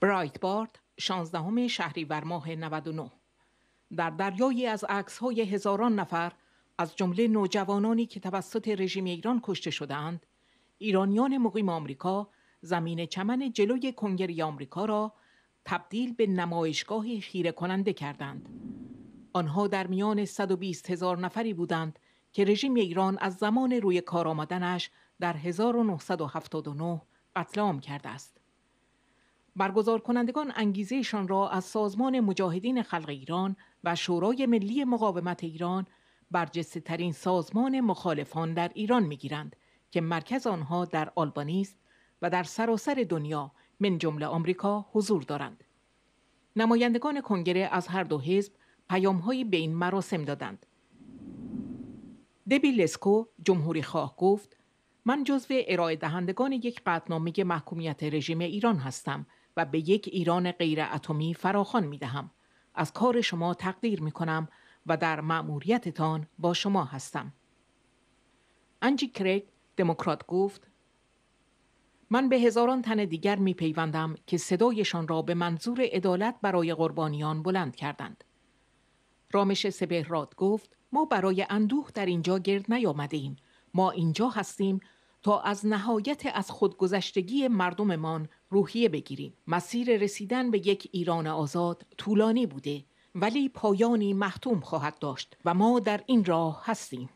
برایت بارد، 16 شهریور ماه 99 در دریایی از های هزاران نفر از جمله نوجوانانی که توسط رژیم ایران کشته شدند ایرانیان مقیم آمریکا زمین چمن جلوی کنگری آمریکا را تبدیل به نمایشگاه خیره کننده کردند آنها در میان 120 هزار نفری بودند که رژیم ایران از زمان روی کار آمدنش در 1979 قتل عام کرده است برگزار کنندگان انگیزهشان را از سازمان مجاهدین خلق ایران و شورای ملی مقاومت ایران بر ترین سازمان مخالفان در ایران میگیرند که مرکز آنها در آلبانی است و در سراسر دنیا من جمله آمریکا حضور دارند. نمایندگان کنگره از هر دو حزب پیامهایی به این مراسم دادند. دبی لسکو جمهوری خواه گفت من جزو ارائه دهندگان یک قطنامه محکومیت رژیم ایران هستم و به یک ایران غیر اتمی فراخان می دهم. از کار شما تقدیر می کنم و در مأموریتتان با شما هستم. انجی کرگ دموکرات گفت من به هزاران تن دیگر می پیوندم که صدایشان را به منظور عدالت برای قربانیان بلند کردند. رامش سبهراد گفت ما برای اندوه در اینجا گرد نیامده ایم. ما اینجا هستیم تا از نهایت از خودگذشتگی مردممان روحیه بگیریم مسیر رسیدن به یک ایران آزاد طولانی بوده ولی پایانی محتوم خواهد داشت و ما در این راه هستیم